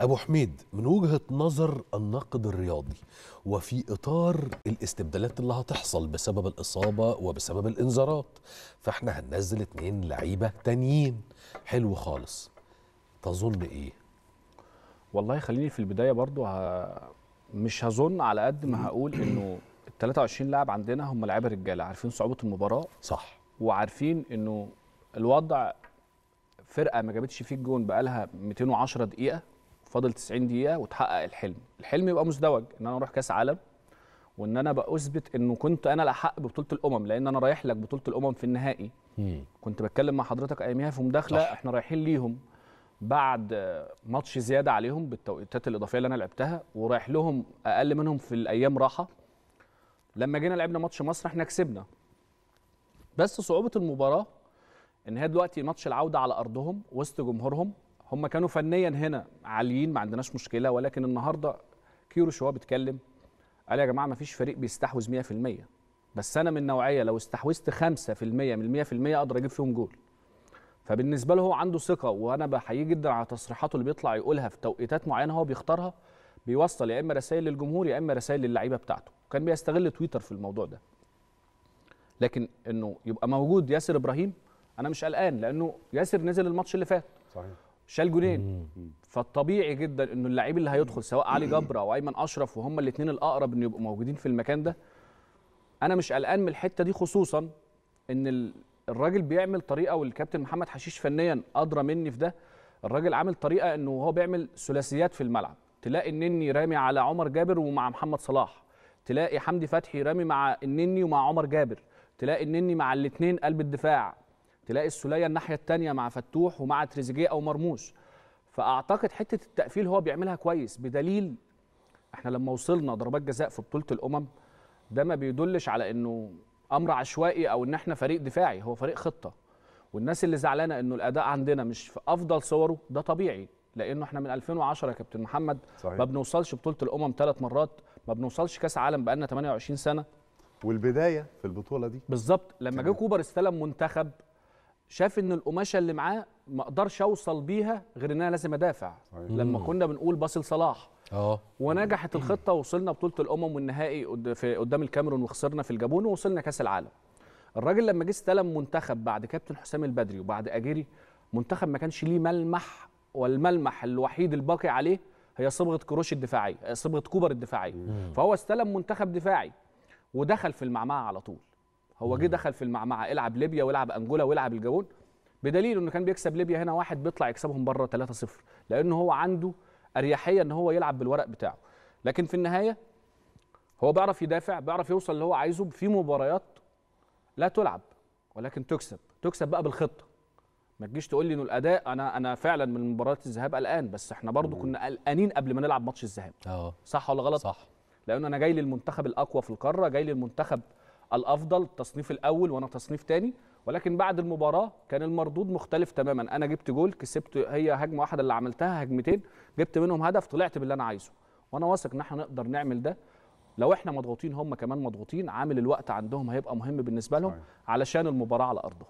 أبو حميد من وجهة نظر الناقد الرياضي وفي إطار الاستبدالات اللي هتحصل بسبب الإصابة وبسبب الإنذارات فإحنا هننزل اتنين لعيبة تانيين حلو خالص تظن إيه؟ والله خليني في البداية برضو ه... مش هظن على قد ما هقول إنه ال 23 لاعب عندنا هم لعيبة رجالة عارفين صعوبة المباراة صح وعارفين إنه الوضع فرقه ما جابتش فيه الجون بقالها 210 دقيقه فاضل 90 دقيقه وتحقق الحلم الحلم يبقى مزدوج ان انا اروح كاس عالم وان انا باثبت انه كنت انا الاحق ببطوله الامم لان انا رايح لك بطوله الامم في النهائي مم. كنت بتكلم مع حضرتك اياميها في مداخله صح. احنا رايحين ليهم بعد ماتش زياده عليهم بالتوقيتات الاضافيه اللي انا لعبتها ورايح لهم اقل منهم في الايام راحه لما جينا لعبنا ماتش مصر احنا كسبنا بس صعوبه المباراه ان هي دلوقتي ماتش العوده على ارضهم وسط جمهورهم هم كانوا فنيا هنا عاليين ما عندناش مشكله ولكن النهارده شو هو بيتكلم قال يا جماعه ما فيش فريق بيستحوذ 100% بس انا من نوعيه لو استحوذت 5% من 100% اقدر اجيب فيهم جول فبالنسبه له هو عنده ثقه وانا بحييه جدا على تصريحاته اللي بيطلع يقولها في توقيتات معينه هو بيختارها بيوصل يا اما رسائل للجمهور يا اما رسائل للعيبه بتاعته كان بيستغل تويتر في الموضوع ده لكن انه يبقى موجود ياسر ابراهيم انا مش قلقان لانه ياسر نزل الماتش اللي فات صحيح شال جونين فالطبيعي جدا انه اللعيب اللي هيدخل سواء علي جبر او ايمن اشرف وهم الاثنين الاقرب انه يبقوا موجودين في المكان ده انا مش قلقان من الحته دي خصوصا ان الراجل بيعمل طريقه والكابتن محمد حشيش فنيا ادرى مني في ده الراجل عامل طريقه انه هو بيعمل ثلاثيات في الملعب تلاقي النني رامي على عمر جابر ومع محمد صلاح تلاقي حمدي فتحي رامي مع النني ومع عمر جابر تلاقي النني مع الاثنين قلب الدفاع تلاقي السوليه الناحيه الثانيه مع فتوح ومع تريزيجيه او مرموش فاعتقد حته التقفيل هو بيعملها كويس بدليل احنا لما وصلنا ضربات جزاء في بطوله الامم ده ما بيدلش على انه امر عشوائي او ان احنا فريق دفاعي هو فريق خطه والناس اللي زعلانه انه الاداء عندنا مش في افضل صوره ده طبيعي لانه احنا من 2010 يا كابتن محمد صحيح. ما بنوصلش بطوله الامم ثلاث مرات ما بنوصلش كاس عالم بقالنا 28 سنه والبدايه في البطوله دي بالظبط لما جه كوبر استلم منتخب شاف ان القماشه اللي معاه ما اقدرش اوصل بيها غير ان انا لازم ادافع صحيح. لما كنا بنقول باسل صلاح اه ونجحت الخطه وصلنا بطوله الامم والنهائي في قدام الكاميرون وخسرنا في الجابون ووصلنا كاس العالم الراجل لما جه استلم منتخب بعد كابتن حسام البدري وبعد اجيري منتخب ما كانش ليه ملمح والملمح الوحيد الباقي عليه هي صبغه كروش الدفاعيه صبغه كوبر الدفاعيه فهو استلم منتخب دفاعي ودخل في المعمعه على طول هو جه دخل في المعمعه العب ليبيا والعب انجولا والعب الجابون بدليل انه كان بيكسب ليبيا هنا واحد بيطلع يكسبهم بره 3-0 لان هو عنده اريحيه ان هو يلعب بالورق بتاعه لكن في النهايه هو بيعرف يدافع بيعرف يوصل اللي هو عايزه في مباريات لا تلعب ولكن تكسب تكسب بقى بالخطه ما تجيش تقول لي انه الاداء انا انا فعلا من مباراه الذهاب قلقان بس احنا برضو كنا قلقانين قبل ما نلعب ماتش الذهاب آه. صح ولا غلط صح لان انا جاي للمنتخب الاقوى في القاره جاي للمنتخب الافضل التصنيف الاول وانا تصنيف ثاني ولكن بعد المباراه كان المردود مختلف تماما انا جبت جول كسبت هي هجمه واحده اللي عملتها هجمتين جبت منهم هدف طلعت باللي انا عايزه وانا واثق ان احنا نقدر نعمل ده لو احنا مضغوطين هم كمان مضغوطين عامل الوقت عندهم هيبقى مهم بالنسبه لهم علشان المباراه على ارضهم